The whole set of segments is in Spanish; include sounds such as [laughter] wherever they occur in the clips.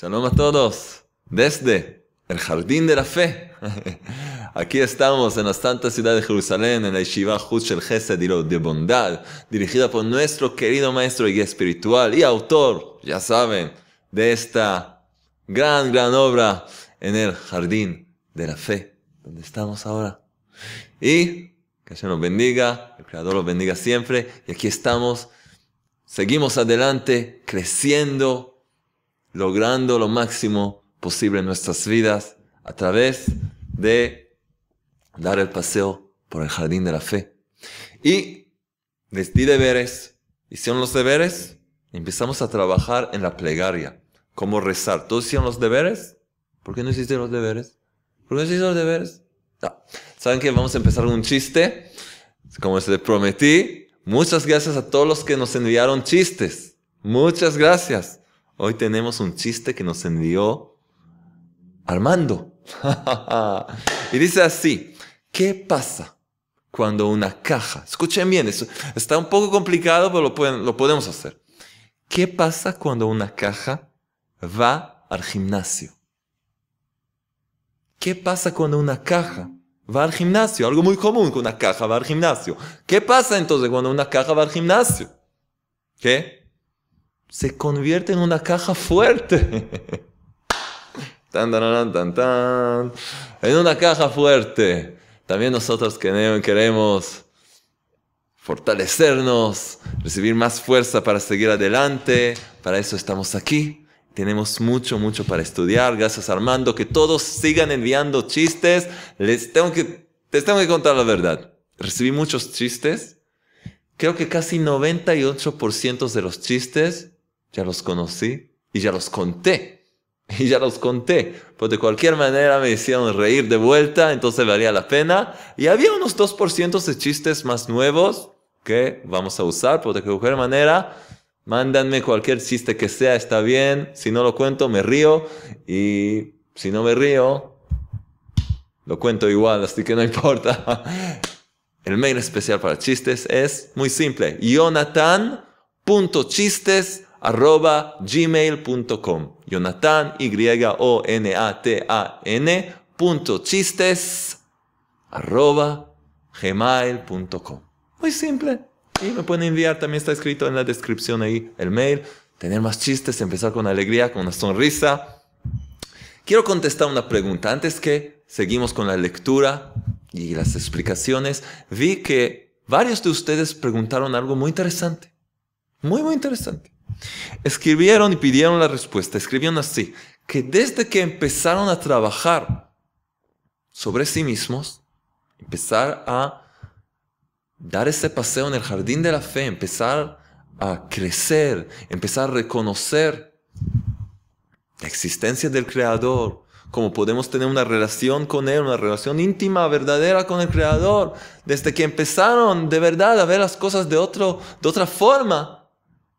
Shalom a todos desde el Jardín de la Fe. [laughs] Aquí estamos en la Santa Ciudad de Jerusalén, en la Yeshiva Hesed el de Bondad, dirigida por nuestro querido maestro y espiritual y autor, ya saben, de esta gran, gran obra en el Jardín de la Fe, donde estamos ahora. Y que Dios nos bendiga, el Creador los bendiga siempre. Y aquí estamos, seguimos adelante, creciendo logrando lo máximo posible en nuestras vidas a través de dar el paseo por el jardín de la fe. Y les di deberes, hicieron los deberes, empezamos a trabajar en la plegaria, cómo rezar. ¿Todos hicieron los deberes? ¿Por qué no hiciste los deberes? ¿Por qué no hiciste los deberes? Ah, ¿Saben que Vamos a empezar un chiste. Como se les prometí, muchas gracias a todos los que nos enviaron chistes. Muchas gracias. Hoy tenemos un chiste que nos envió Armando. [laughs] y dice así, ¿qué pasa cuando una caja, escuchen bien, eso está un poco complicado, pero lo, podemos hacer. ¿Qué pasa cuando una caja va al gimnasio? ¿Qué pasa cuando una caja va al gimnasio? Algo muy común que una caja va al gimnasio. ¿Qué pasa entonces cuando una caja va al gimnasio? ¿Qué? se convierte en una caja fuerte. [laughs] En una caja fuerte. También nosotros queremos fortalecernos, recibir más fuerza para seguir adelante. Para eso estamos aquí. Tenemos mucho, mucho para estudiar. Gracias Armando. Que todos sigan enviando chistes. Les tengo que, les tengo que contar la verdad. Recibí muchos chistes. Creo que casi 98% de los chistes ya los conocí y ya los conté. [laughs] Y ya los conté, pues de cualquier manera me hicieron reír de vuelta, entonces valía la pena. Y había unos 2% de chistes más nuevos que vamos a usar, pues de cualquier manera, mándanme cualquier chiste que sea, está bien. Si no lo cuento, me río. Y si no me río, lo cuento igual, así que no [laughs] importa. El mail especial para chistes es muy simple. Jonathan.chistes arroba gmail.com. Jonathan, Y-O-N-A-T-A-N, punto chistes, arroba gmail.com. Muy simple. Y me pueden enviar, también está escrito en la descripción ahí el mail. Tener más chistes, empezar con alegría, con una sonrisa. Quiero contestar una pregunta. Antes que seguimos con la lectura y las explicaciones, vi que varios de ustedes preguntaron algo muy interesante. Muy, muy interesante. Escribieron y pidieron la respuesta. Escribieron así, que desde que empezaron a trabajar sobre sí mismos, empezar a dar ese paseo en el jardín de la fe, empezar a crecer, empezar a reconocer la existencia del Creador, cómo podemos tener una relación con Él, una relación íntima, verdadera con el Creador, desde que empezaron de verdad a ver las cosas de, otro, de otra forma,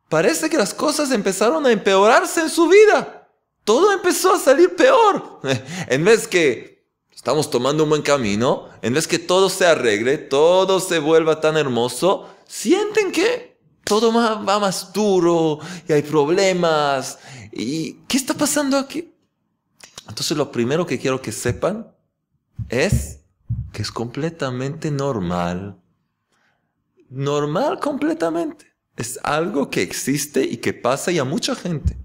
Parece que las cosas empezaron a empeorarse en su vida. Todo empezó a salir peor. [laughs] En vez que estamos tomando un buen camino, en vez que todo se arregle, todo se vuelva tan hermoso, sienten que todo va más duro y hay problemas. ¿Y qué está pasando aquí? Entonces lo primero que quiero que sepan es que es completamente normal. Normal completamente. Es algo que existe y que pasa y a mucha gente.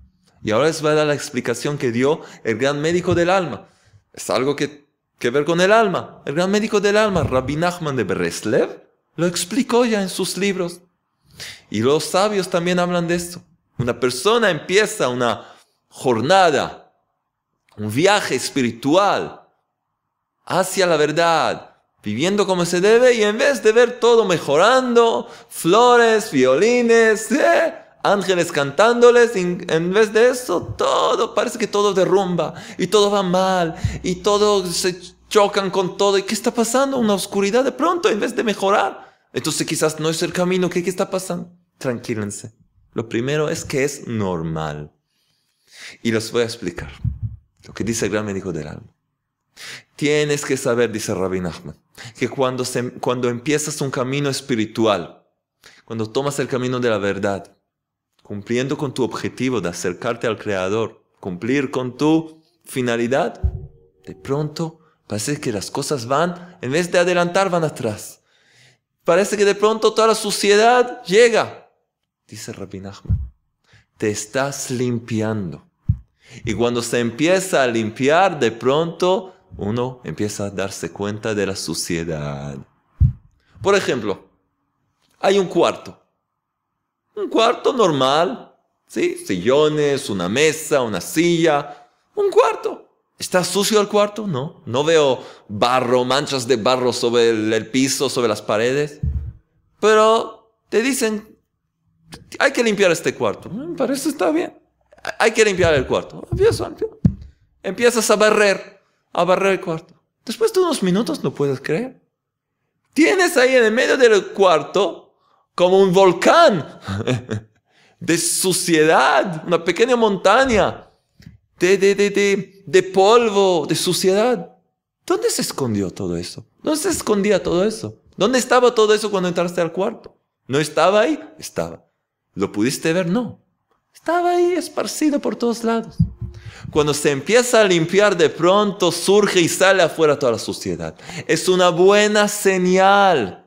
Y ahora les voy a dar la explicación que dio el gran médico del alma. Es algo que, que ver con el alma. El gran médico del alma, Rabbi Nachman de Breslev, lo explicó ya en sus libros. Y los sabios también hablan de esto. Una persona empieza una jornada, un viaje espiritual hacia la verdad, viviendo como se debe y en vez de ver todo mejorando, flores, violines, ángeles cantándoles, en vez de eso, todo, parece que todo derrumba y todo va mal y todo se chocan con todo. ¿Y qué está pasando? Una oscuridad de pronto en vez de mejorar. Entonces quizás no es el camino. ¿Qué, está pasando? Tranquílense. Lo primero es que es normal. Y los voy a explicar. Lo que dice el gran médico del alma. Tienes que saber, dice Rabbi Nachman, que cuando, cuando empiezas un camino espiritual, cuando tomas el camino de la verdad, cumpliendo con tu objetivo de acercarte al Creador, cumplir con tu finalidad, de pronto parece que las cosas van, en vez de adelantar, van atrás. Parece que de pronto toda la suciedad llega. Dice Rabbi Nachman, te estás limpiando. Y cuando se empieza a limpiar, de pronto uno empieza a darse cuenta de la suciedad. Por ejemplo, hay un cuarto. Un cuarto normal. ¿sí? Sillones, una mesa, una silla. Un cuarto. ¿Está sucio el cuarto? No. No veo barro, manchas de barro sobre el, piso, sobre las paredes. Pero te dicen, hay que limpiar este cuarto. Me mm, parece está bien. Hay que limpiar el cuarto. Empiezas a barrer a barrer el cuarto. Después de unos minutos no puedes creer. Tienes ahí en el medio del cuarto como un volcán [laughs] de suciedad, una pequeña montaña de, de, de, de, polvo, de suciedad. ¿Dónde se escondió todo eso? ¿Dónde se escondía todo eso? ¿Dónde estaba todo eso cuando entraste al cuarto? ¿No estaba ahí? Estaba. ¿Lo pudiste ver? No. Estaba ahí esparcido por todos lados. Cuando se empieza a limpiar, de pronto surge y sale afuera toda la suciedad. Es una buena señal.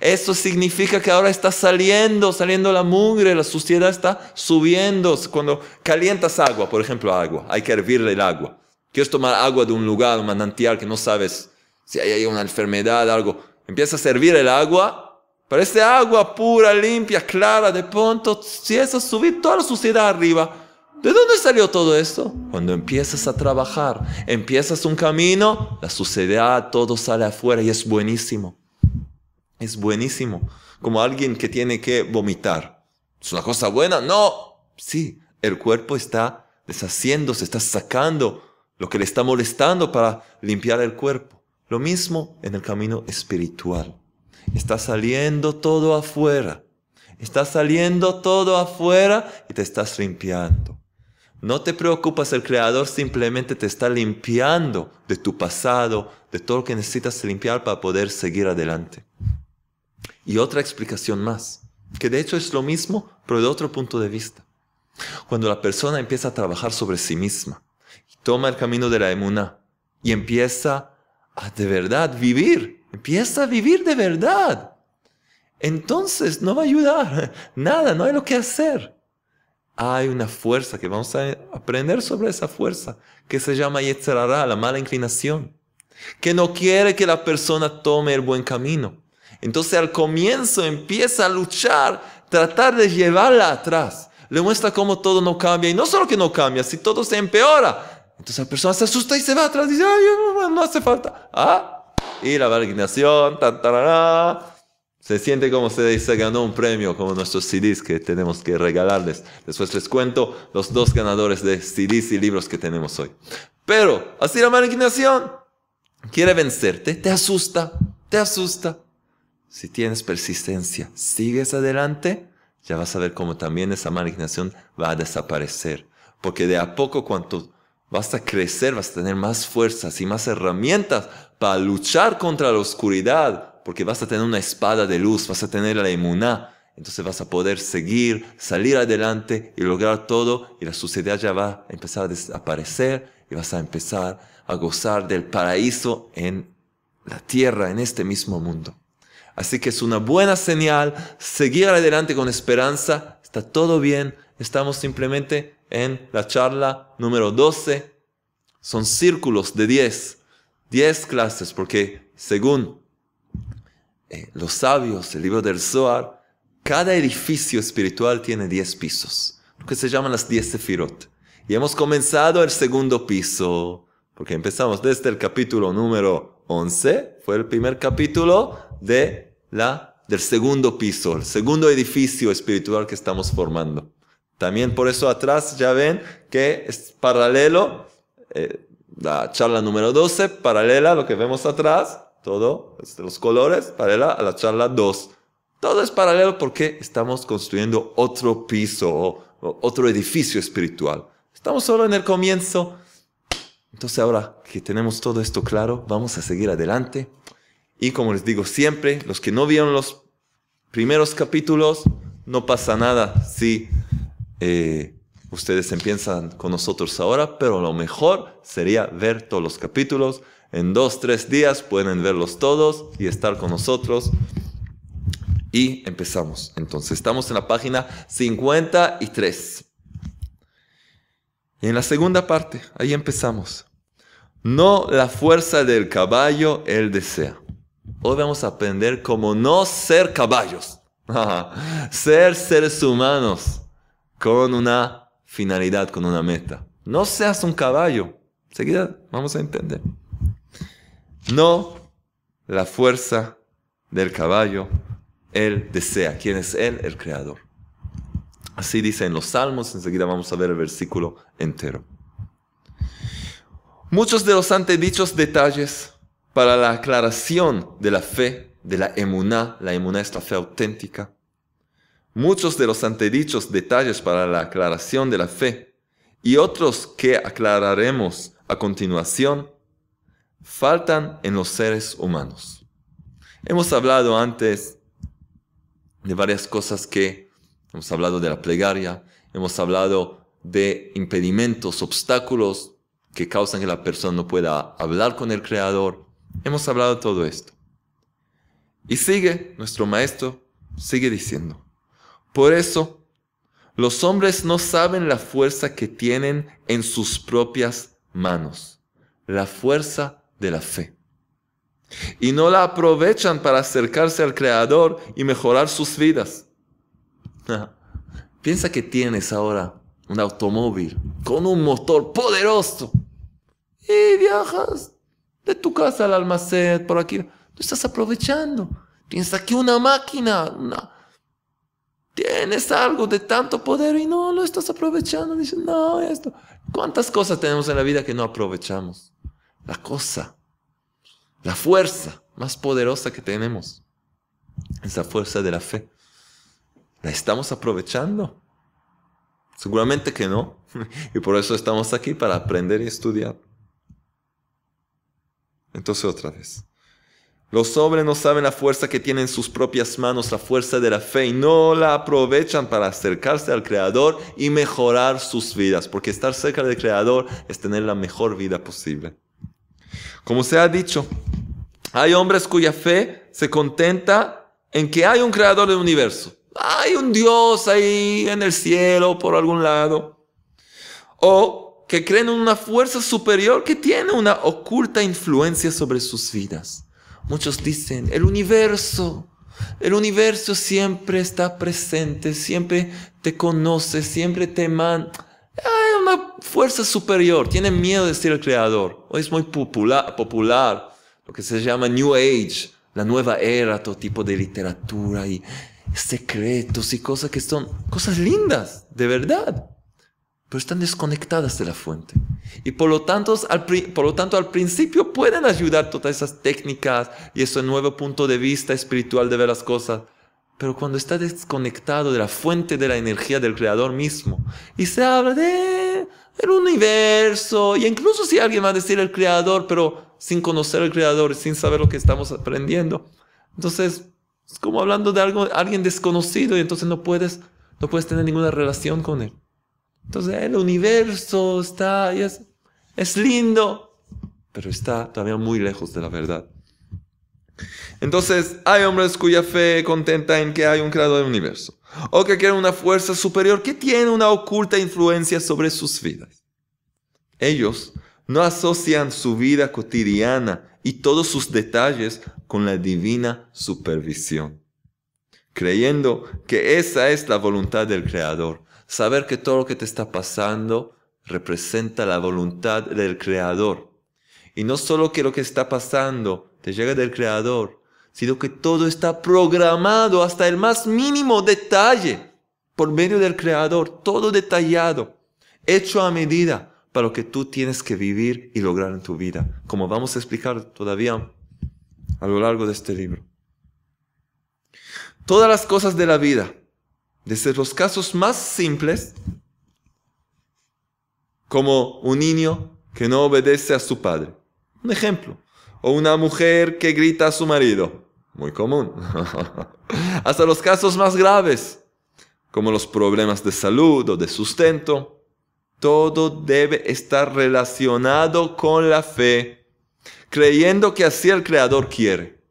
Eso significa que ahora está saliendo, saliendo la mugre, la suciedad está subiendo. Cuando calientas agua, por ejemplo, agua, hay que hervirle el agua. Quieres tomar agua de un lugar, un manantial que no sabes si hay una enfermedad, algo. Empiezas a hervir el agua, parece agua pura, limpia, clara, de pronto empieza a subir toda la suciedad arriba ¿De dónde salió todo esto? Cuando empiezas a trabajar, empiezas un camino, la suciedad, todo sale afuera y es buenísimo. Es buenísimo. Como alguien que tiene que vomitar. ¿Es una cosa buena? No. Sí, el cuerpo está deshaciéndose, está sacando lo que le está molestando para limpiar el cuerpo. Lo mismo en el camino espiritual. Está saliendo todo afuera. Está saliendo todo afuera y te estás limpiando. No te preocupas, el Creador simplemente te está limpiando de tu pasado, de todo lo que necesitas limpiar para poder seguir adelante. Y otra explicación más, que de hecho es lo mismo, pero de otro punto de vista. Cuando la persona empieza a trabajar sobre sí misma, y toma el camino de la emuna y empieza a de verdad vivir, empieza a vivir de verdad, entonces no va a ayudar, [laughs] nada, no hay lo que hacer hay una fuerza que vamos a aprender sobre esa fuerza, que se llama Yetzerara, la mala inclinación, que no quiere que la persona tome el buen camino. Entonces al comienzo empieza a luchar, tratar de llevarla atrás. Le muestra cómo todo no cambia, y no solo que no cambia, si todo se empeora. Entonces la persona se asusta y se va atrás, y dice, Ay, no, hace falta. Ah, y la tan, tan, tan, se siente como se, se ganó un premio, como nuestros CDs que tenemos que regalarles. Después les cuento los dos ganadores de CDs y libros que tenemos hoy. Pero así la malignación quiere vencerte, te asusta, te asusta. Si tienes persistencia, sigues adelante, ya vas a ver cómo también esa malignación va a desaparecer. Porque de a poco cuanto vas a crecer, vas a tener más fuerzas y más herramientas para luchar contra la oscuridad, porque vas a tener una espada de luz, vas a tener la emuná, entonces vas a poder seguir, salir adelante y lograr todo y la suciedad ya va a empezar a desaparecer y vas a empezar a gozar del paraíso en la tierra, en este mismo mundo. Así que es una buena señal seguir adelante con esperanza, está todo bien, estamos simplemente en la charla número 12, son círculos de 10, 10 clases, porque según eh, los sabios, el libro del Zohar, cada edificio espiritual tiene 10 pisos, lo que se llaman las 10 sefirot. Y hemos comenzado el segundo piso, porque empezamos desde el capítulo número 11, fue el primer capítulo de la, del segundo piso, el segundo edificio espiritual que estamos formando. También por eso atrás ya ven que es paralelo, eh, la charla número 12, paralela a lo que vemos atrás, todo, este, los colores, paralela a la charla 2. Todo es paralelo porque estamos construyendo otro piso, otro edificio espiritual. Estamos solo en el comienzo. Entonces ahora que tenemos todo esto claro, vamos a seguir adelante. Y como les digo siempre, los que no vieron los primeros capítulos, no pasa nada si eh, ustedes empiezan con nosotros ahora, pero lo mejor sería ver todos los capítulos. En dos, tres días pueden verlos todos y estar con nosotros. Y empezamos. Entonces, estamos en la página 53. Y en la segunda parte, ahí empezamos. No la fuerza del caballo él desea. Hoy vamos a aprender cómo no ser caballos. [laughs] ser seres humanos con una finalidad, con una meta. No seas un caballo. Seguida, vamos a entender no la fuerza del caballo. Él desea. ¿Quién es Él? El Creador. Así dice en los Salmos. Enseguida vamos a ver el versículo entero. Muchos de los antedichos detalles para la aclaración de la fe, de la emuná, la emuná es la fe auténtica. Muchos de los antedichos detalles para la aclaración de la fe y otros que aclararemos a continuación faltan en los seres humanos. Hemos hablado antes de varias cosas que hemos hablado de la plegaria, hemos hablado de impedimentos, obstáculos que causan que la persona no pueda hablar con el Creador. Hemos hablado de todo esto. Y sigue, nuestro maestro sigue diciendo, por eso los hombres no saben la fuerza que tienen en sus propias manos, la fuerza de la fe. Y no la aprovechan para acercarse al Creador y mejorar sus vidas. Piensa que tienes ahora un automóvil con un motor poderoso y viajas de tu casa al almacén, por aquí. tú estás aprovechando. piensa que una máquina, tienes algo de tanto poder y no lo estás aprovechando. Dices, no, esto. ¿Cuántas cosas tenemos en la vida que no aprovechamos? la cosa, la fuerza más poderosa que tenemos, esa fuerza de la fe. ¿La estamos aprovechando? Seguramente que no. [laughs] Y por eso estamos aquí, para aprender y estudiar. Entonces otra vez. Los hombres no saben la fuerza que tienen sus propias manos, la fuerza de la fe, y no la aprovechan para acercarse al Creador y mejorar sus vidas, porque estar cerca del Creador es tener la mejor vida posible. Como se ha dicho, hay hombres cuya fe se contenta en que hay un creador del universo. Hay un Dios ahí en el cielo por algún lado. O que creen en una fuerza superior que tiene una oculta influencia sobre sus vidas. Muchos dicen, el universo, el universo siempre está presente, siempre te conoce, siempre te manda. Hay una fuerza superior, tiene miedo de ser el creador. Hoy es muy popular, popular lo que se llama New Age, la nueva era, todo tipo de literatura y secretos y cosas que son cosas lindas, de verdad, pero están desconectadas de la fuente. Y por lo tanto, al, por lo tanto, al principio pueden ayudar todas esas técnicas y ese nuevo punto de vista espiritual de ver las cosas, pero cuando está desconectado de la fuente de la energía del creador mismo y se habla de el universo, y incluso si alguien va a decir el creador, pero sin conocer el creador, sin saber lo que estamos aprendiendo, entonces es como hablando de algo, alguien desconocido y entonces no puedes, no puedes tener ninguna relación con él. Entonces el universo está, es, es lindo, pero está todavía muy lejos de la verdad. Entonces, hay hombres cuya fe contenta en que hay un creador del universo, o que quieren una fuerza superior que tiene una oculta influencia sobre sus vidas. Ellos no asocian su vida cotidiana y todos sus detalles con la divina supervisión, creyendo que esa es la voluntad del Creador, saber que todo lo que te está pasando representa la voluntad del Creador. Y no solo que lo que está pasando te llega del Creador, sino que todo está programado hasta el más mínimo detalle por medio del Creador, todo detallado, hecho a medida para lo que tú tienes que vivir y lograr en tu vida, como vamos a explicar todavía a lo largo de este libro. Todas las cosas de la vida, desde los casos más simples, como un niño que no obedece a su padre. Un ejemplo, o una mujer que grita a su marido. Muy común. [laughs] Hasta los casos más graves, como los problemas de salud o de sustento. Todo debe estar relacionado con la fe, creyendo que así el Creador quiere.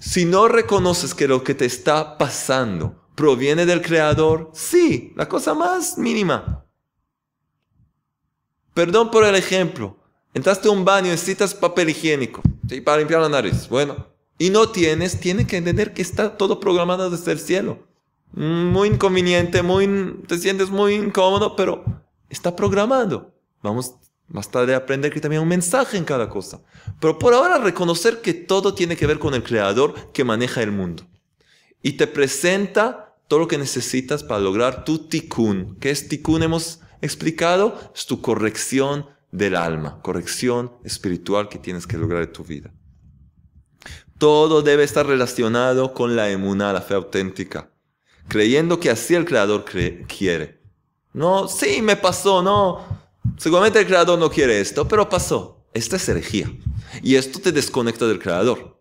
Si no reconoces que lo que te está pasando proviene del Creador, sí, la cosa más mínima. Perdón por el ejemplo, Entraste a un baño, necesitas papel higiénico ¿sí? para limpiar la nariz. Bueno, y no tienes, tiene que entender que está todo programado desde el cielo. Muy inconveniente, muy, te sientes muy incómodo, pero está programado. Vamos más tarde a aprender que también hay un mensaje en cada cosa. Pero por ahora reconocer que todo tiene que ver con el creador que maneja el mundo. Y te presenta todo lo que necesitas para lograr tu tikkun. ¿Qué es tikkun? Hemos explicado, es tu corrección, del alma, corrección espiritual que tienes que lograr en tu vida. Todo debe estar relacionado con la emuná, la fe auténtica, creyendo que así el Creador quiere. No, sí, me pasó, no. Seguramente el Creador no quiere esto, pero pasó. Esta es herejía. Y esto te desconecta del Creador.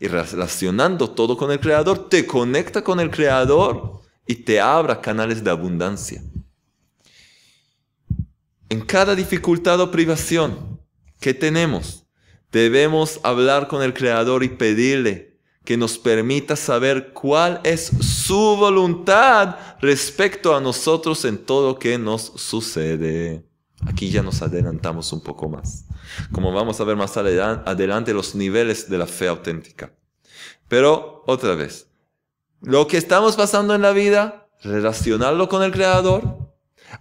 Y relacionando todo con el Creador, te conecta con el Creador y te abra canales de abundancia. En cada dificultad o privación que tenemos, debemos hablar con el Creador y pedirle que nos permita saber cuál es su voluntad respecto a nosotros en todo lo que nos sucede. Aquí ya nos adelantamos un poco más. Como vamos a ver más adelante los niveles de la fe auténtica. Pero otra vez, lo que estamos pasando en la vida, relacionarlo con el Creador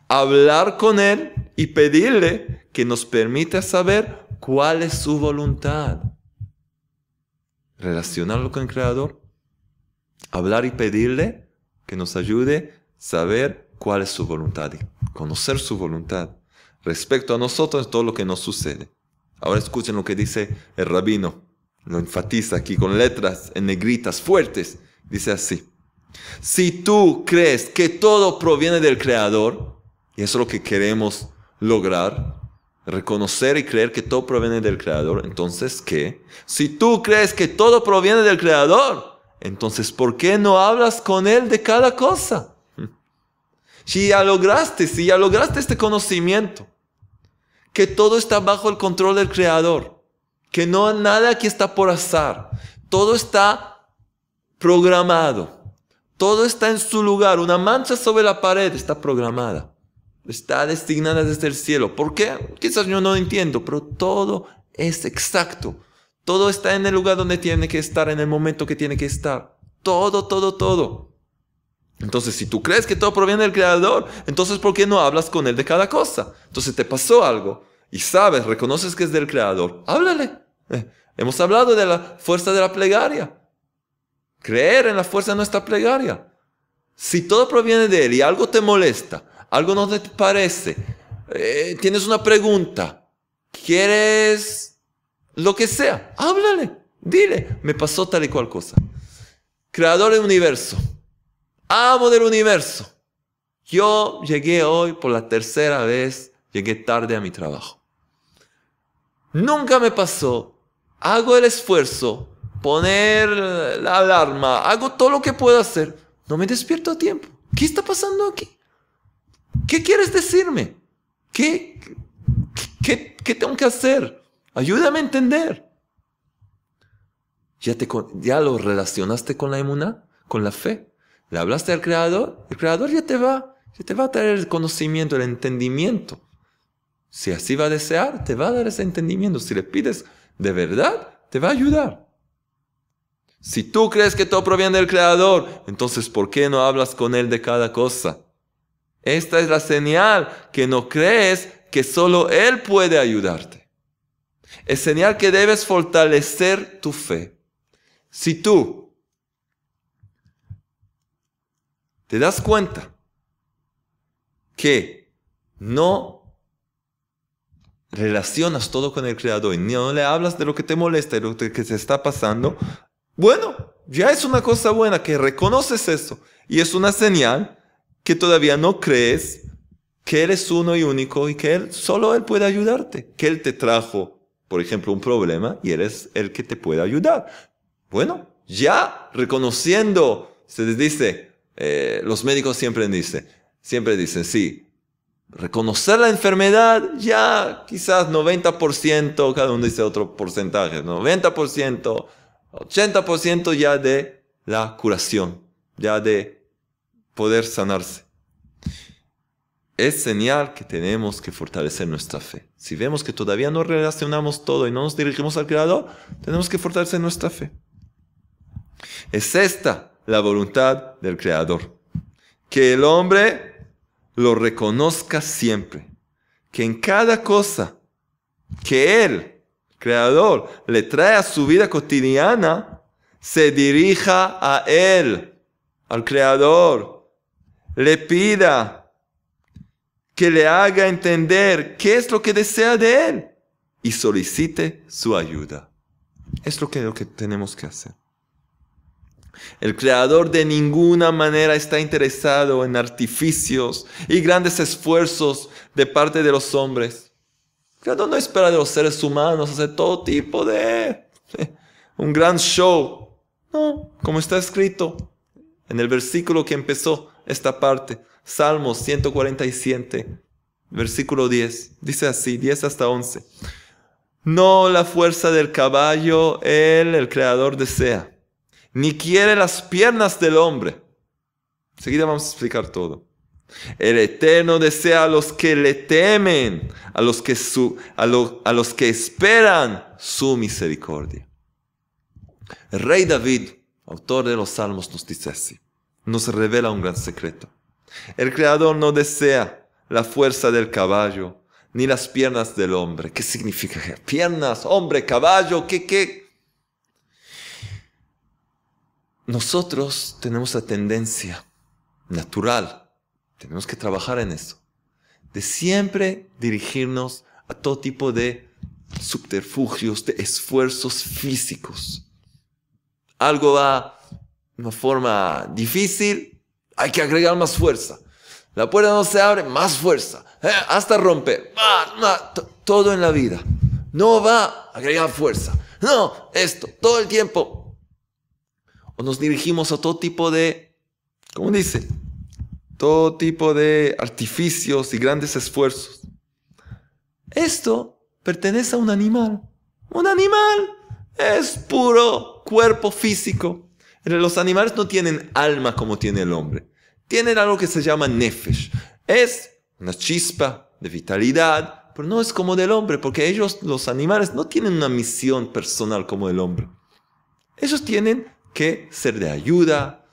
hablar con Él y pedirle que nos permita saber cuál es su voluntad. Relacionarlo con el Creador, hablar y pedirle que nos ayude a saber cuál es su voluntad y conocer su voluntad respecto a nosotros todo lo que nos sucede. Ahora escuchen lo que dice el rabino, lo enfatiza aquí con letras en negritas fuertes, dice así. Si tú crees que todo proviene del Creador, y eso es lo que queremos lograr, reconocer y creer que todo proviene del Creador. Entonces, ¿qué? Si tú crees que todo proviene del Creador, entonces, ¿por qué no hablas con Él de cada cosa? [laughs] Si ya lograste, si ya lograste este conocimiento, que todo está bajo el control del Creador, que no nada aquí está por azar, todo está programado, todo está en su lugar, una mancha sobre la pared está programada está designada desde el cielo. ¿Por qué? Quizás yo no entiendo, pero todo es exacto. Todo está en el lugar donde tiene que estar, en el momento que tiene que estar. Todo, todo, todo. Entonces, si tú crees que todo proviene del Creador, entonces ¿por qué no hablas con Él de cada cosa? Entonces te pasó algo y sabes, reconoces que es del Creador. Háblale. Eh, hemos hablado de la fuerza de la plegaria. Creer en la fuerza de nuestra plegaria. Si todo proviene de Él y algo te molesta, algo no te parece, eh, tienes una pregunta, quieres lo que sea, háblale, dile, me pasó tal y cual cosa. Creador del universo, amo del universo. Yo llegué hoy por la tercera vez, llegué tarde a mi trabajo. Nunca me pasó, hago el esfuerzo, poner la alarma, hago todo lo que puedo hacer, no me despierto a tiempo. ¿Qué está pasando aquí? ¿Qué quieres decirme? ¿Qué, qué, tengo que hacer? Ayúdame a entender. ¿Ya, ¿Ya lo relacionaste con la emuná? ¿Con la fe? ¿Le hablaste al Creador? El Creador ya te va, ya te va a traer el conocimiento, el entendimiento. Si así va a desear, te va a dar ese entendimiento. Si le pides de verdad, te va a ayudar. Si tú crees que todo proviene del Creador, entonces ¿por qué no hablas con Él de cada cosa? Esta es la señal que no crees que solo Él puede ayudarte. Es señal que debes fortalecer tu fe. Si tú te das cuenta que no relacionas todo con el Creador y no le hablas de lo que te molesta y lo que se está pasando, bueno, ya es una cosa buena que reconoces eso y es una señal que todavía no crees que eres uno y único y que Él, solo Él puede ayudarte, que Él te trajo, por ejemplo, un problema y Él el que te puede ayudar. Bueno, ya reconociendo, se les dice, eh, los médicos siempre dicen, siempre dicen, sí, reconocer la enfermedad, ya quizás 90%, cada uno dice otro porcentaje, 90%, 80% ya de la curación, ya de poder sanarse. Es señal que tenemos que fortalecer nuestra fe. Si vemos que todavía no relacionamos todo y no nos dirigimos al Creador, tenemos que fortalecer nuestra fe. Es esta la voluntad del Creador. Que el hombre lo reconozca siempre. Que en cada cosa que Él, Creador, le trae a su vida cotidiana, se dirija a Él, al Creador, le pida que le haga entender qué es lo que desea de él y solicite su ayuda. Es lo que, tenemos que hacer. El creador de ninguna manera está interesado en artificios y grandes esfuerzos de parte de los hombres. El creador no espera de los seres humanos hacer todo tipo de [laughs] un gran show. No, como está escrito en el versículo que empezó, esta parte. Salmos 147, versículo 10. Dice así, 10 hasta 11. No la fuerza del caballo él, el creador, desea, ni quiere las piernas del hombre. Enseguida vamos a explicar todo. El Eterno desea a los que le temen, a los que, su, a, a los que esperan su misericordia. rey David, autor de los salmos, nos dice así nos revela un gran secreto. El Creador no desea la fuerza del caballo, ni las piernas del hombre. ¿Qué significa? Piernas, hombre, caballo, ¿qué, qué? Nosotros tenemos la tendencia natural, tenemos que trabajar en eso, de siempre dirigirnos a todo tipo de subterfugios, de esfuerzos físicos. Algo va una forma difícil, hay que agregar más fuerza. La puerta no se abre, más fuerza. Eh, hasta romper. Todo en la vida. No va a agregar fuerza. No, esto, todo el tiempo. O nos dirigimos a todo tipo de, ¿cómo dice? Todo tipo de artificios y grandes esfuerzos. Esto pertenece a un animal. Un animal es puro cuerpo físico los animales no tienen alma como tiene el hombre. Tienen algo que se llama nefesh. Es una chispa de vitalidad, pero no es como del hombre, porque ellos, los animales, no tienen una misión personal como el hombre. Ellos tienen que ser de ayuda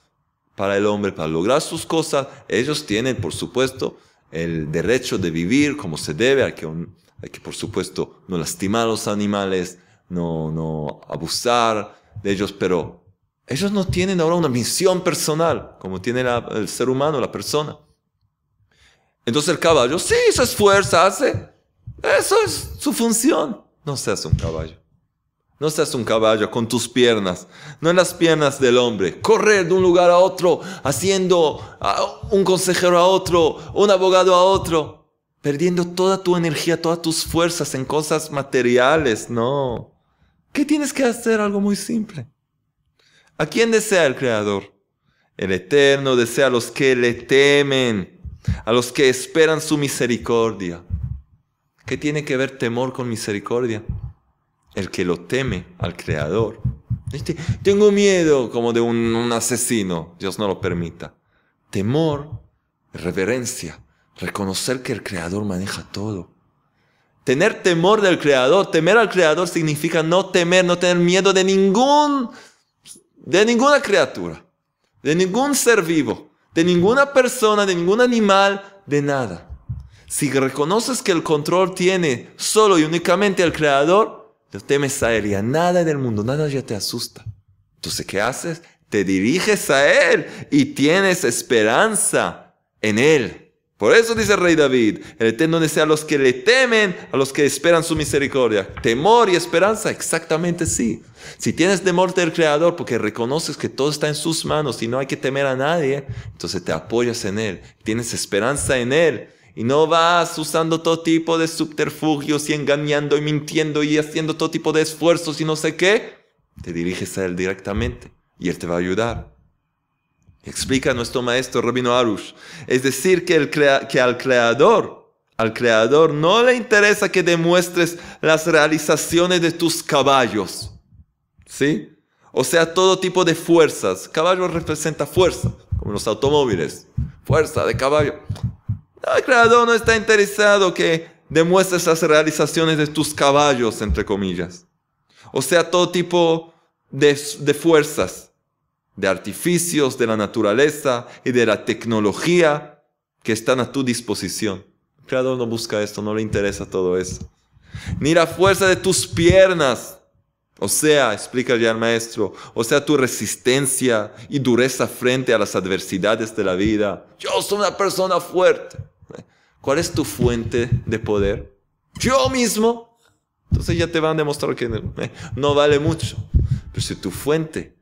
para el hombre, para lograr sus cosas. Ellos tienen, por supuesto, el derecho de vivir como se debe, hay que, por supuesto no lastimar a los animales, no, no abusar de ellos, pero ellos no tienen ahora una misión personal, como tiene el ser humano, la persona. Entonces el caballo, sí, es fuerza, hace. Eso es su función. No seas un caballo. No seas un caballo con tus piernas, no en las piernas del hombre. Correr de un lugar a otro, haciendo un consejero a otro, un abogado a otro, perdiendo toda tu energía, todas tus fuerzas en cosas materiales. No. ¿Qué tienes que hacer? Algo muy simple. ¿A quién desea el Creador? El Eterno desea a los que le temen, a los que esperan su misericordia. ¿Qué tiene que ver temor con misericordia? El que lo teme al Creador. Tengo miedo como de un, un asesino, Dios no lo permita. Temor, reverencia, reconocer que el Creador maneja todo. Tener temor del Creador, temer al Creador significa no temer, no tener miedo de ningún de ninguna criatura, de ningún ser vivo, de ninguna persona, de ningún animal, de nada. Si reconoces que el control tiene solo y únicamente el creador, no temes a él y a nada del mundo, nada ya te asusta. Entonces, ¿qué haces? Te diriges a él y tienes esperanza en él. Por eso dice el rey David, el Eterno desea a los que le temen, a los que esperan su misericordia. Temor y esperanza, exactamente sí. Si tienes temor del Creador porque reconoces que todo está en sus manos y no hay que temer a nadie, entonces te apoyas en Él, tienes esperanza en Él y no vas usando todo tipo de subterfugios y engañando y mintiendo y haciendo todo tipo de esfuerzos y no sé qué, te diriges a Él directamente y Él te va a ayudar. Explica nuestro maestro Rabino Arush. Es decir, que, el que al creador, al creador no le interesa que demuestres las realizaciones de tus caballos. ¿Sí? O sea, todo tipo de fuerzas. Caballo representa fuerza, como los automóviles. Fuerza de caballo. el creador no está interesado que demuestres las realizaciones de tus caballos, entre comillas. O sea, todo tipo de, de fuerzas de artificios de la naturaleza y de la tecnología que están a tu disposición. El creador no busca esto, no le interesa todo eso. Ni la fuerza de tus piernas. O sea, explica ya el maestro, o sea, tu resistencia y dureza frente a las adversidades de la vida. Yo soy una persona fuerte. ¿Cuál es tu fuente de poder? Yo mismo. Entonces ya te van a demostrar que no vale mucho. Pero si tu fuente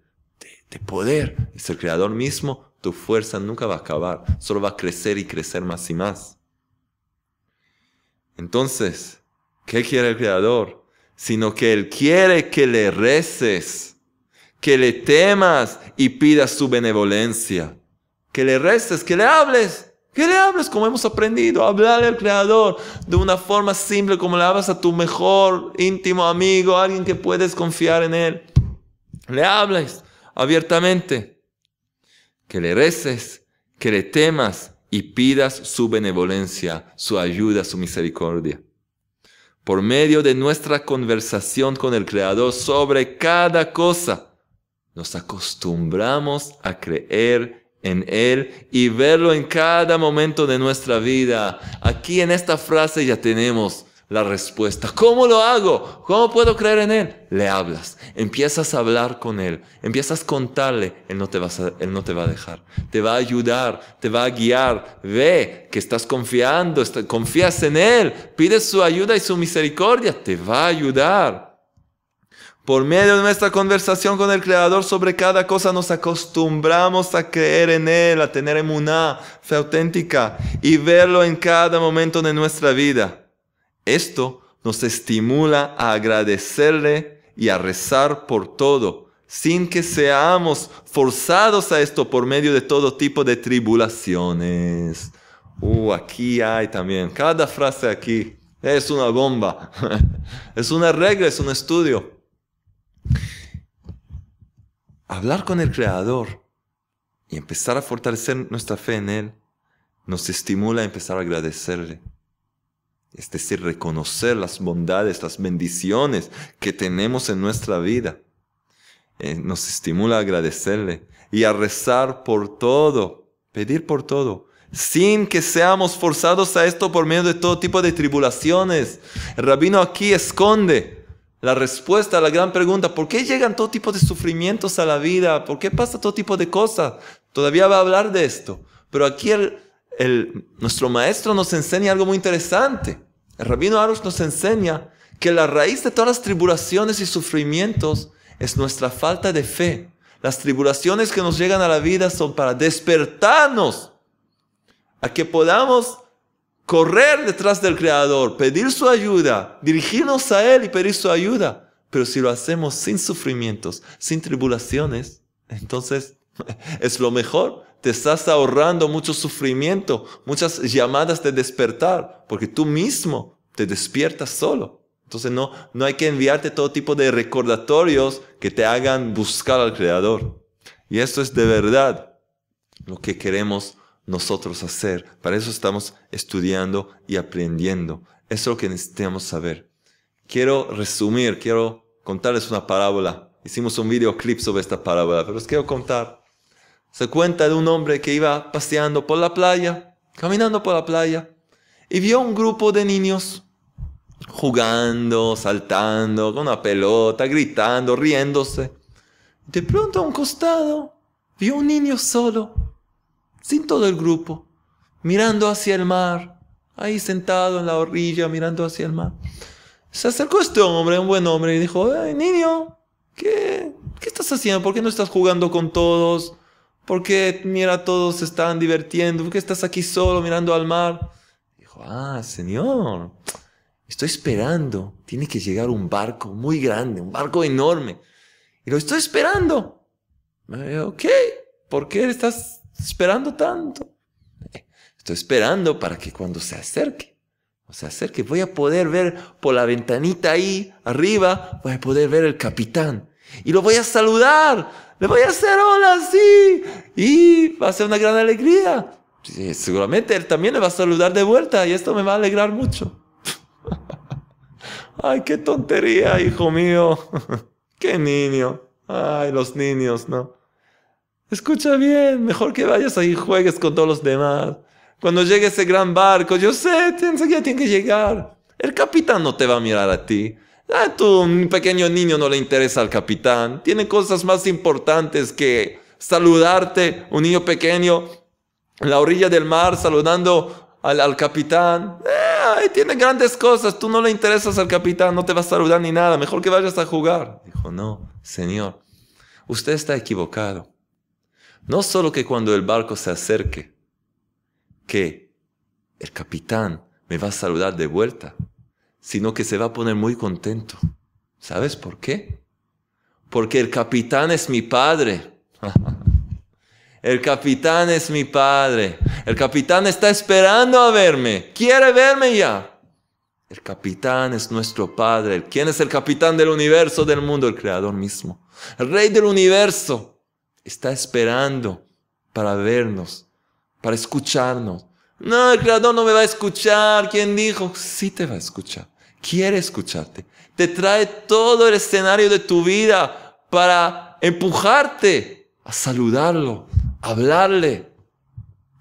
de este poder, es el creador mismo, tu fuerza nunca va a acabar, solo va a crecer y crecer más y más. Entonces, ¿qué quiere el creador? Sino que él quiere que le reces, que le temas y pidas su benevolencia, que le reces, que le hables. Que le hables como hemos aprendido, hablarle al Creador de una forma simple como le hablas a tu mejor íntimo amigo, alguien que puedes confiar en él. Le hables, abiertamente, que le reces, que le temas y pidas su benevolencia, su ayuda, su misericordia. Por medio de nuestra conversación con el Creador sobre cada cosa, nos acostumbramos a creer en Él y verlo en cada momento de nuestra vida. Aquí en esta frase ya tenemos la respuesta. ¿Cómo lo hago? ¿Cómo puedo creer en Él? Le hablas, empiezas a hablar con Él, empiezas a contarle, Él no, te va a, él no te va a dejar, te va a ayudar, te va a guiar, ve que estás confiando, confías en Él, pides su ayuda y su misericordia, te va a ayudar. Por medio de nuestra conversación con el Creador sobre cada cosa nos acostumbramos a creer en Él, a tener una fe auténtica y verlo en cada momento de nuestra vida. Esto nos estimula a agradecerle y a rezar por todo, sin que seamos forzados a esto por medio de todo tipo de tribulaciones. Uh, aquí hay también, cada frase aquí es una bomba, [laughs] es una regla, es un estudio. Hablar con el Creador y empezar a fortalecer nuestra fe en Él nos estimula a empezar a agradecerle. Es decir, reconocer las bondades, las bendiciones que tenemos en nuestra vida. Eh, nos estimula a agradecerle y a rezar por todo, pedir por todo, sin que seamos forzados a esto por medio de todo tipo de tribulaciones. El rabino aquí esconde la respuesta a la gran pregunta, ¿por qué llegan todo tipo de sufrimientos a la vida? ¿Por qué pasa todo tipo de cosas? Todavía va a hablar de esto, pero aquí el, nuestro maestro nos enseña algo muy interesante. El rabino Aros nos enseña que la raíz de todas las tribulaciones y sufrimientos es nuestra falta de fe. Las tribulaciones que nos llegan a la vida son para despertarnos a que podamos correr detrás del Creador, pedir su ayuda, dirigirnos a Él y pedir su ayuda. Pero si lo hacemos sin sufrimientos, sin tribulaciones, entonces [laughs] Es lo mejor. Te estás ahorrando mucho sufrimiento, muchas llamadas de despertar, porque tú mismo te despiertas solo. Entonces no, no hay que enviarte todo tipo de recordatorios que te hagan buscar al Creador. Y esto es de verdad lo que queremos nosotros hacer. Para eso estamos estudiando y aprendiendo. Eso es lo que necesitamos saber. Quiero resumir, quiero contarles una parábola. Hicimos un videoclip sobre esta parábola, pero os quiero contar se cuenta de un hombre que iba paseando por la playa, caminando por la playa, y vio un grupo de niños jugando, saltando, con una pelota, gritando, riéndose. De pronto a un costado vio un niño solo, sin todo el grupo, mirando hacia el mar, ahí sentado en la orilla, mirando hacia el mar. Se acercó este hombre, un buen hombre, y dijo, niño, ¿qué, ¿qué estás haciendo? ¿Por qué no estás jugando con todos? porque mira, todos se están divirtiendo, ¿por qué estás aquí solo mirando al mar? Dijo, ah, Señor, estoy esperando, tiene que llegar un barco muy grande, un barco enorme, y lo estoy esperando. ok, ¿por qué estás esperando tanto? Eh, estoy esperando para que cuando se acerque, o se acerque, voy a poder ver por la ventanita ahí arriba, voy a poder ver el capitán. Y lo voy a saludar le voy a hacer hola ¡Sí! y va a ser una gran alegría. seguramente él también le va a saludar de vuelta y esto me va a alegrar mucho. [laughs] Ay, qué tontería, hijo mío. [laughs] qué niño. Ay, los niños, ¿no? Escucha bien, mejor que vayas ahí y juegues con todos los demás. Cuando llegue ese gran barco, yo sé, enseguida tiene que llegar. El capitán no te va a mirar a ti. Tú un pequeño niño no le interesa al capitán. Tiene cosas más importantes que saludarte, un niño pequeño, en la orilla del mar, saludando al, capitán. Eh, tiene grandes cosas. Tú no le interesas al capitán, no te va a saludar ni nada. Mejor que vayas a jugar. Dijo, no, señor, usted está equivocado. No solo que cuando el barco se acerque, que el capitán me va a saludar de vuelta sino que se va a poner muy contento. ¿Sabes por qué? Porque el capitán es mi padre. [laughs] El capitán es mi padre. El capitán está esperando a verme. Quiere verme ya. El capitán es nuestro padre. ¿Quién es el capitán del universo, del mundo? El creador mismo. El rey del universo está esperando para vernos, para escucharnos. No, el creador no me va a escuchar. ¿Quién dijo? Sí te va a escuchar quiere escucharte. Te trae todo el escenario de tu vida para empujarte a saludarlo, hablarle,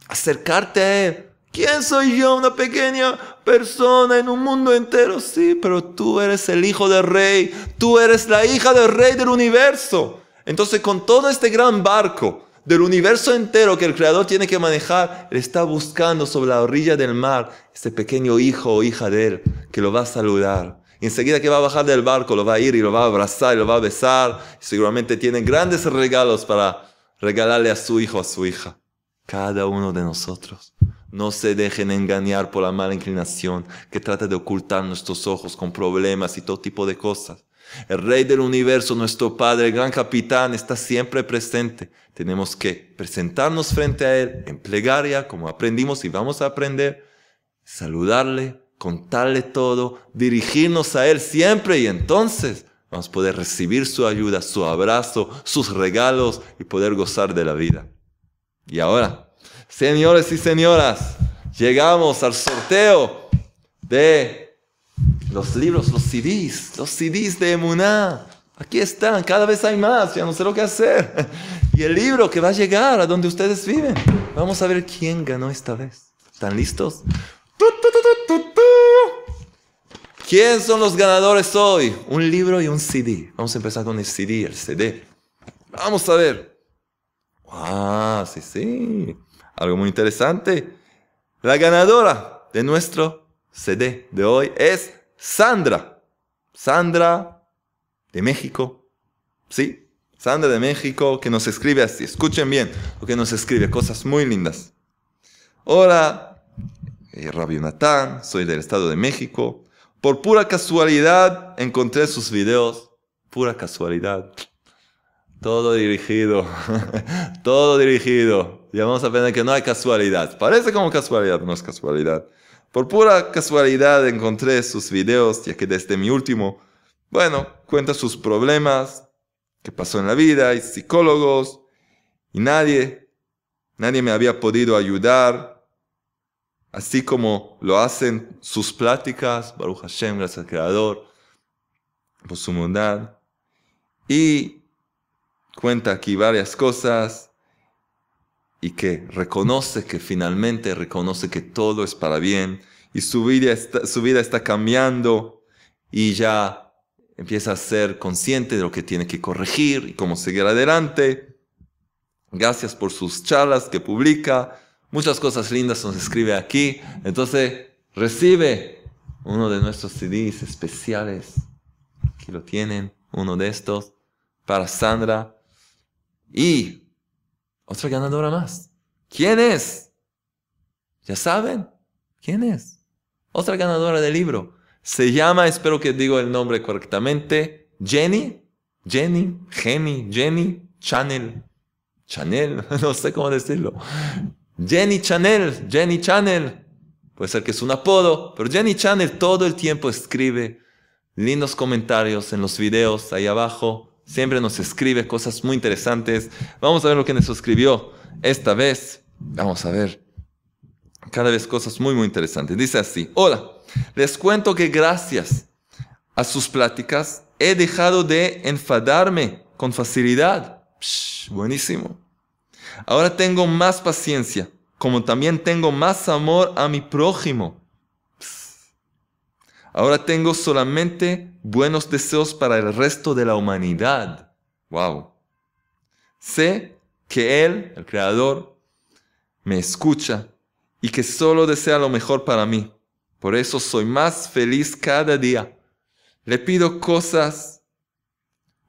acercarte a él. ¿Quién soy yo? Una pequeña persona en un mundo entero. Sí, pero tú eres el hijo del rey. Tú eres la hija del rey del universo. Entonces, con todo este gran barco del universo entero que el creador tiene que manejar, él está buscando sobre la orilla del mar este pequeño hijo o hija de él, que lo va a saludar. Enseguida que va a bajar del barco, lo va a ir y lo va a abrazar y lo va a besar. Seguramente tiene grandes regalos para regalarle a su hijo, a su hija. Cada uno de nosotros. No se dejen engañar por la mala inclinación que trata de ocultar nuestros ojos con problemas y todo tipo de cosas. El Rey del Universo, nuestro Padre, el Gran Capitán, está siempre presente. Tenemos que presentarnos frente a Él en plegaria, como aprendimos y vamos a aprender, saludarle, contarle todo, dirigirnos a Él siempre y entonces vamos a poder recibir su ayuda, su abrazo, sus regalos y poder gozar de la vida. Y ahora, señores y señoras, llegamos al sorteo de los libros, los CDs, los CDs de Emuná. Aquí están, cada vez hay más, ya no sé lo que hacer. Y el libro que va a llegar a donde ustedes viven. Vamos a ver quién ganó esta vez. ¿Están listos? ¿Quién son los ganadores hoy? Un libro y un CD. Vamos a empezar con el CD, el CD. Vamos a ver. Ah, sí, sí. Algo muy interesante. La ganadora de nuestro CD de hoy es Sandra. Sandra de México. Sí, Sandra de México que nos escribe así. Escuchen bien, Que nos escribe cosas muy lindas. Hola, eh, Natán, soy del Estado de México. Por pura casualidad encontré sus videos, pura casualidad. Todo dirigido, [laughs] todo dirigido. Ya vamos a aprender que no hay casualidad. Parece como casualidad, no es casualidad. Por pura casualidad encontré sus videos, ya que desde mi último, bueno, cuenta sus problemas, que pasó en la vida, y psicólogos, y nadie, nadie me había podido ayudar así como lo hacen sus pláticas, Baruch Hashem, gracias al Creador, por su bondad. Y cuenta aquí varias cosas y que reconoce que finalmente reconoce que todo es para bien y su vida está, su vida está cambiando y ya empieza a ser consciente de lo que tiene que corregir y cómo seguir adelante. Gracias por sus charlas que publica Muchas cosas lindas nos escribe aquí. Entonces, recibe uno de nuestros CDs especiales. Aquí lo tienen, uno de estos, para Sandra. Y otra ganadora más. ¿Quién es? ¿Ya saben? ¿Quién es? Otra ganadora del libro. Se llama, espero que digo el nombre correctamente, Jenny. Jenny, Jenny, Jenny, Chanel. Chanel, [laughs] no sé cómo decirlo. Jenny Chanel, Jenny Chanel. Puede ser que es un apodo, pero Jenny Channel todo el tiempo escribe lindos comentarios en los videos ahí abajo. Siempre nos escribe cosas muy interesantes. Vamos a ver lo que nos escribió esta vez. Vamos a ver. Cada vez cosas muy, muy interesantes. Dice así. Hola, les cuento que gracias a sus pláticas he dejado de enfadarme con facilidad. Psh, buenísimo. Ahora tengo más paciencia, como también tengo más amor a mi prójimo. Ahora tengo solamente buenos deseos para el resto de la humanidad. Wow. Sé que Él, el Creador, me escucha y que solo desea lo mejor para mí. Por eso soy más feliz cada día. Le pido cosas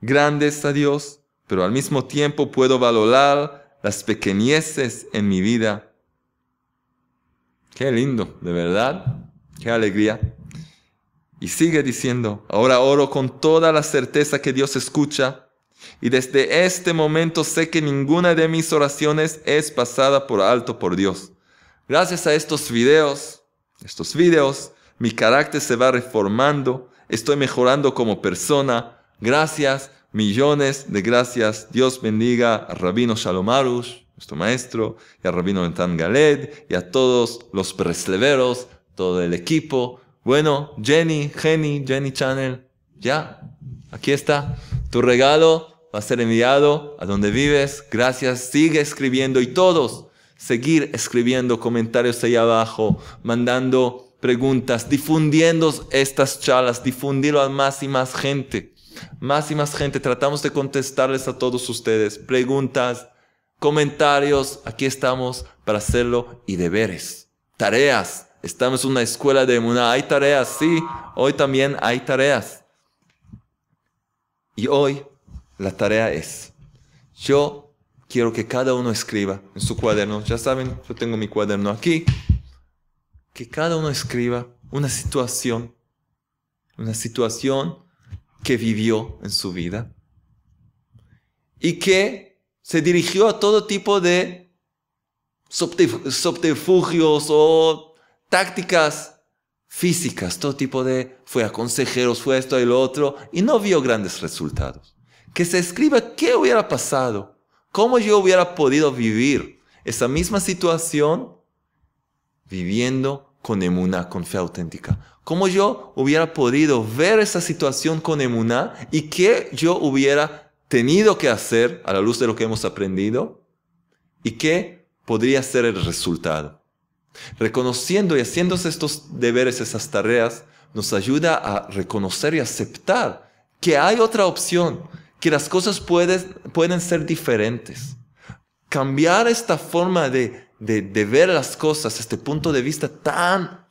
grandes a Dios, pero al mismo tiempo puedo valorar las pequeñeces en mi vida. Qué lindo, de verdad. Qué alegría. Y sigue diciendo, ahora oro con toda la certeza que Dios escucha. Y desde este momento sé que ninguna de mis oraciones es pasada por alto por Dios. Gracias a estos videos, estos videos, mi carácter se va reformando, estoy mejorando como persona, Gracias, millones de gracias. Dios bendiga a Rabino Shalom nuestro maestro, y a Rabino Entan Galed, y a todos los presleveros, todo el equipo. Bueno, Jenny, Jenny, Jenny Channel, ya, aquí está. Tu regalo va a ser enviado a donde vives. Gracias, sigue escribiendo y todos seguir escribiendo comentarios ahí abajo, mandando preguntas, difundiendo estas charlas, difundirlo a más y más gente. Más y más gente, tratamos de contestarles a todos ustedes preguntas, comentarios, aquí estamos para hacerlo y deberes, tareas. Estamos en una escuela de Emuná, hay tareas, sí, hoy también hay tareas. Y hoy la tarea es, yo quiero que cada uno escriba en su cuaderno, ya saben, yo tengo mi cuaderno aquí, que cada uno escriba una situación, una situación que vivió en su vida y que se dirigió a todo tipo de subterfugios o tácticas físicas, todo tipo de, fue a consejeros, fue esto y lo otro, y no vio grandes resultados. Que se escriba qué hubiera pasado, cómo yo hubiera podido vivir esa misma situación viviendo con emuná, con fe auténtica. ¿Cómo yo hubiera podido ver esa situación con emuná y qué yo hubiera tenido que hacer a la luz de lo que hemos aprendido y qué podría ser el resultado? Reconociendo y haciéndose estos deberes, esas tareas, nos ayuda a reconocer y aceptar que hay otra opción, que las cosas pueden ser diferentes. Cambiar esta forma de de, ver las cosas, este punto de vista tan,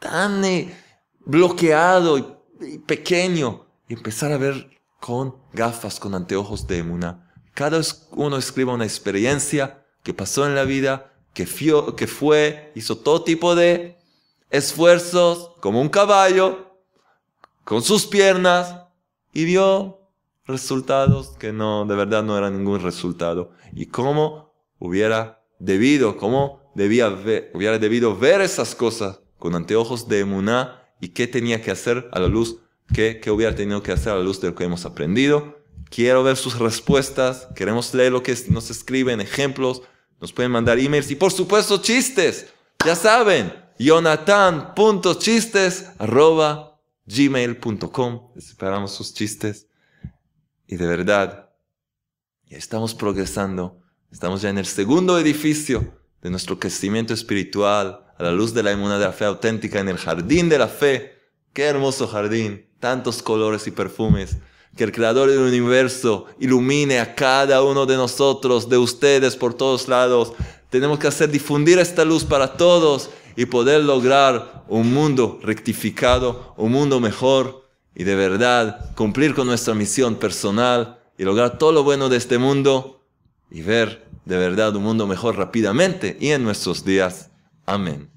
tan eh, bloqueado y, pequeño, y empezar a ver con gafas, con anteojos de emuna. Cada uno escriba una experiencia que pasó en la vida, que, que fue, hizo todo tipo de esfuerzos, como un caballo, con sus piernas, y vio resultados que no, de verdad no eran ningún resultado. Y cómo hubiera debido, cómo debía ver, hubiera debido ver esas cosas con anteojos de emuná y qué tenía que hacer a la luz, qué, qué hubiera tenido que hacer a la luz de lo que hemos aprendido. Quiero ver sus respuestas, queremos leer lo que nos escriben, ejemplos, nos pueden mandar emails y por supuesto chistes. Ya saben, jonathan.chistes.gmail.com. Esperamos sus chistes. Y de verdad, estamos progresando Estamos ya en el segundo edificio de nuestro crecimiento espiritual a la luz de la inmunidad de la fe auténtica en el jardín de la fe. Qué hermoso jardín, tantos colores y perfumes. Que el Creador del universo ilumine a cada uno de nosotros, de ustedes, por todos lados. Tenemos que hacer difundir esta luz para todos y poder lograr un mundo rectificado, un mundo mejor y de verdad cumplir con nuestra misión personal y lograr todo lo bueno de este mundo y ver de verdad un mundo mejor rápidamente y en nuestros días. Amén.